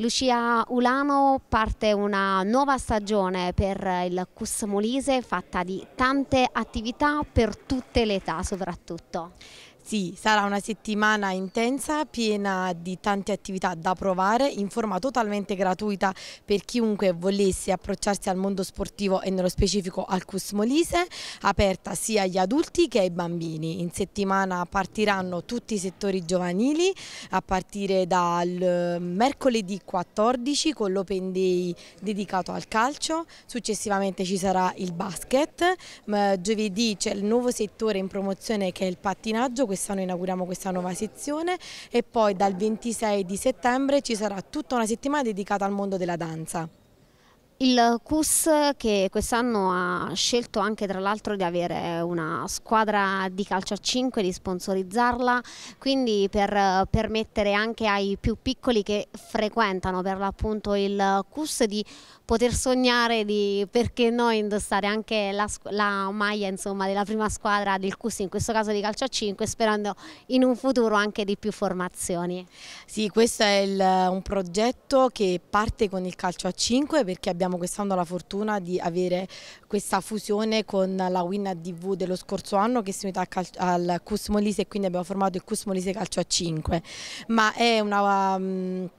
Lucia Ulano parte una nuova stagione per il CUS Molise fatta di tante attività per tutte le età soprattutto. Sì, sarà una settimana intensa, piena di tante attività da provare, in forma totalmente gratuita per chiunque volesse approcciarsi al mondo sportivo e nello specifico al Cus Molise, aperta sia agli adulti che ai bambini. In settimana partiranno tutti i settori giovanili, a partire dal eh, mercoledì 14 con l'Open Day dedicato al calcio, successivamente ci sarà il basket, giovedì c'è il nuovo settore in promozione che è il pattinaggio, quest'anno inauguriamo questa nuova sezione e poi dal 26 di settembre ci sarà tutta una settimana dedicata al mondo della danza. Il CUS che quest'anno ha scelto anche tra l'altro di avere una squadra di calcio a 5, di sponsorizzarla, quindi per eh, permettere anche ai più piccoli che frequentano per l'appunto il CUS di poter sognare di perché no indossare anche la, la maglia insomma, della prima squadra del CUS, in questo caso di calcio a 5, sperando in un futuro anche di più formazioni. Sì, questo è il, un progetto che parte con il calcio a 5 perché abbiamo abbiamo quest'anno la fortuna di avere questa fusione con la TV dello scorso anno che si unita al Cus Molise e quindi abbiamo formato il Cus Molise Calcio a 5, ma è una... Um,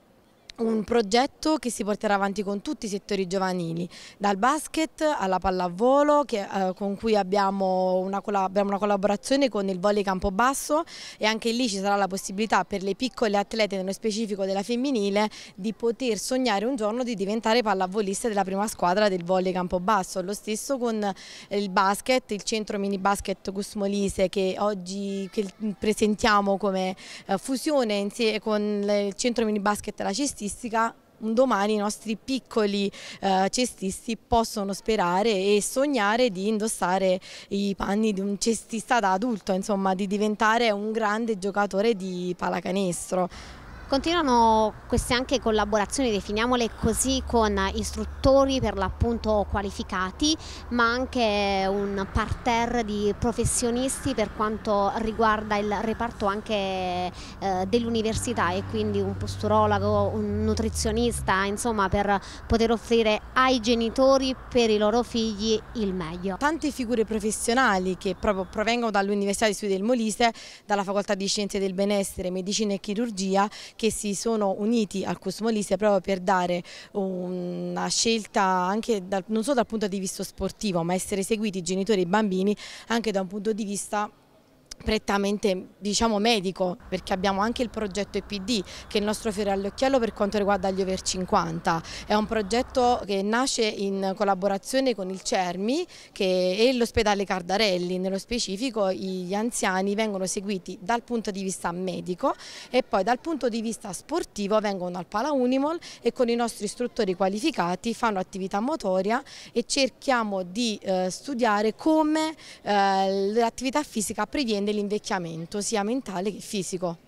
un progetto che si porterà avanti con tutti i settori giovanili, dal basket alla pallavolo che, eh, con cui abbiamo una, abbiamo una, collaborazione con il volley Campobasso e anche lì ci sarà la possibilità per le piccole atlete, nello specifico della femminile, di poter sognare un giorno di diventare pallavoliste della prima squadra del volley Campobasso. Lo stesso con eh, il basket, il centro mini basket Cusmolise che oggi che presentiamo come eh, fusione con il centro mini basket La Cistina cestistica un domani i nostri piccoli eh, cestisti possono sperare e sognare di indossare i panni di un cestista da adulto, insomma di diventare un grande giocatore di palacanestro. Continuano queste anche collaborazioni, definiamole così, con istruttori per l'appunto qualificati, ma anche un parterre di professionisti per quanto riguarda il reparto anche eh, dell'università e quindi un posturologo, un nutrizionista, insomma per poter offrire ai genitori per i loro figli il meglio. Tante figure professionali che proprio provengono dall'Università di Studi del Molise, dalla Facoltà di Scienze del Benessere, Medicina e Chirurgia, che si sono uniti al Cosmolise proprio per dare una scelta anche dal, non solo dal punto di vista sportivo ma essere seguiti i genitori e i bambini anche da un punto di vista prettamente diciamo medico perché abbiamo anche il progetto EPD che è il nostro fiore all'occhiello per quanto riguarda gli over 50 è un progetto che nasce in collaborazione con il CERMI che è l'ospedale Cardarelli nello specifico gli anziani vengono seguiti dal punto di vista medico e poi dal punto di vista sportivo vengono al Pala Unimol e con i nostri istruttori qualificati fanno attività motoria e cerchiamo di eh, studiare come eh, l'attività fisica previene dell'invecchiamento sia mentale che fisico.